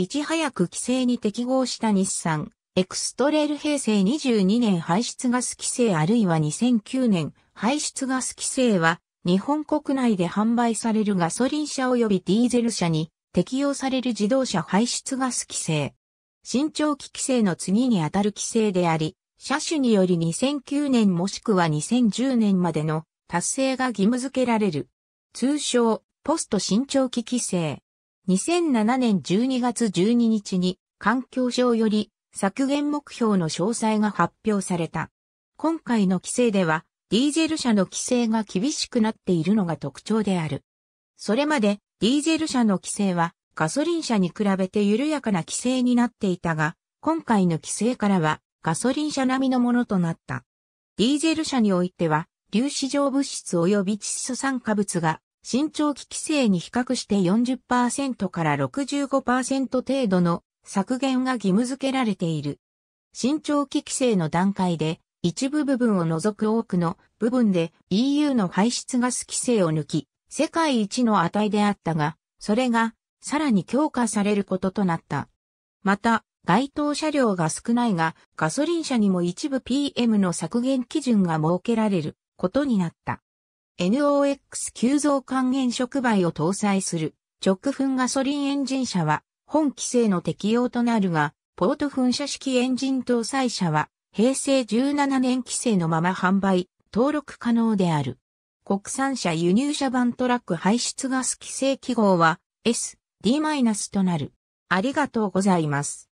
いち早く規制に適合した日産、エクストレール平成22年排出ガス規制あるいは2009年排出ガス規制は日本国内で販売されるガソリン車及びディーゼル車に適用される自動車排出ガス規制。新長期規制の次にあたる規制であり、車種により2009年もしくは2010年までの達成が義務付けられる。通称、ポスト新長期規制。2007年12月12日に環境省より削減目標の詳細が発表された。今回の規制では、ディーゼル車の規制が厳しくなっているのが特徴である。それまで、ディーゼル車の規制は、ガソリン車に比べて緩やかな規制になっていたが、今回の規制からは、ガソリン車並みのものとなった。ディーゼル車においては、粒子状物質及び窒素酸化物が身長期規制に比較して40%から65%程度の削減が義務付けられている。身長期規制の段階で、一部部分を除く多くの部分で EU の排出ガス規制を抜き、世界一の値であったが、それがさらに強化されることとなった。また、該当車両が少ないが、ガソリン車にも一部 PM の削減基準が設けられることになった。NOx 急増還元触媒を搭載する直噴ガソリンエンジン車は本規制の適用となるが、ポート噴射式エンジン搭載車は平成17年規制のまま販売、登録可能である。国産車輸入車版トラック排出ガス規制記号は SD- となる。ありがとうございます。